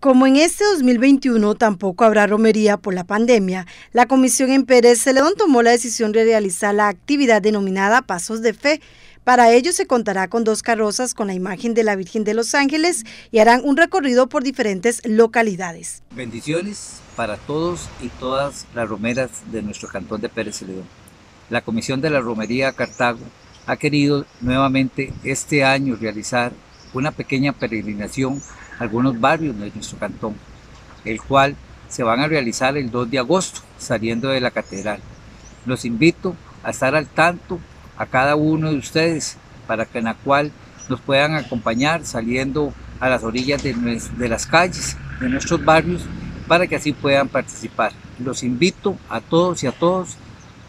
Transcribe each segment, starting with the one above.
Como en este 2021 tampoco habrá romería por la pandemia, la Comisión en Pérez Celedón tomó la decisión de realizar la actividad denominada Pasos de Fe. Para ello se contará con dos carrozas con la imagen de la Virgen de los Ángeles y harán un recorrido por diferentes localidades. Bendiciones para todos y todas las romeras de nuestro cantón de Pérez Celedón. La Comisión de la Romería Cartago ha querido nuevamente este año realizar una pequeña peregrinación algunos barrios de nuestro cantón, el cual se van a realizar el 2 de agosto saliendo de la catedral. Los invito a estar al tanto a cada uno de ustedes para que en la cual nos puedan acompañar saliendo a las orillas de, de las calles, de nuestros barrios, para que así puedan participar. Los invito a todos y a todos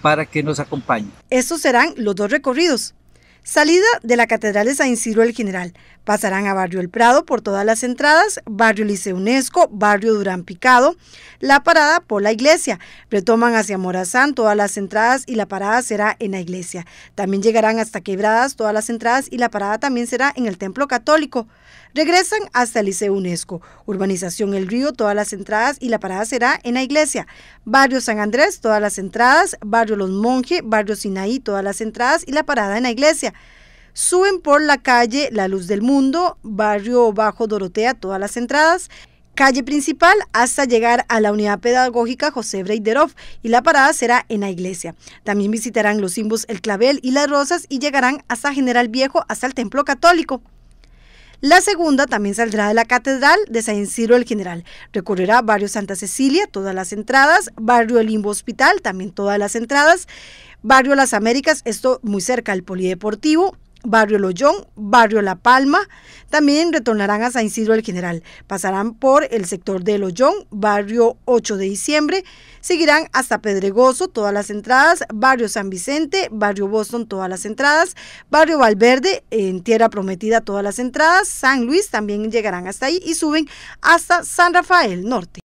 para que nos acompañen. Estos serán los dos recorridos, Salida de la Catedral de San Isidro el General. Pasarán a Barrio El Prado por todas las entradas, Barrio Liceo UNESCO, Barrio Durán Picado, la parada por la iglesia. Retoman hacia Morazán todas las entradas y la parada será en la iglesia. También llegarán hasta Quebradas todas las entradas y la parada también será en el Templo Católico. Regresan hasta el Liceo UNESCO, Urbanización El Río, todas las entradas y la parada será en la iglesia. Barrio San Andrés, todas las entradas, Barrio Los Monjes, Barrio Sinaí, todas las entradas y la parada en la iglesia. Suben por la calle La Luz del Mundo, Barrio Bajo Dorotea, todas las entradas, calle principal hasta llegar a la unidad pedagógica José Breiderov y la parada será en la iglesia. También visitarán los simbos El Clavel y Las Rosas y llegarán hasta General Viejo, hasta el Templo Católico. La segunda también saldrá de la Catedral de San Ciro el General. Recorrerá Barrio Santa Cecilia, todas las entradas, Barrio Limbo Hospital, también todas las entradas, Barrio Las Américas, esto muy cerca del Polideportivo, Barrio Loyón, Barrio La Palma. También retornarán a San Isidro el General. Pasarán por el sector de Loyón, Barrio 8 de Diciembre. Seguirán hasta Pedregoso, todas las entradas. Barrio San Vicente, Barrio Boston, todas las entradas. Barrio Valverde, en Tierra Prometida, todas las entradas. San Luis también llegarán hasta ahí y suben hasta San Rafael Norte.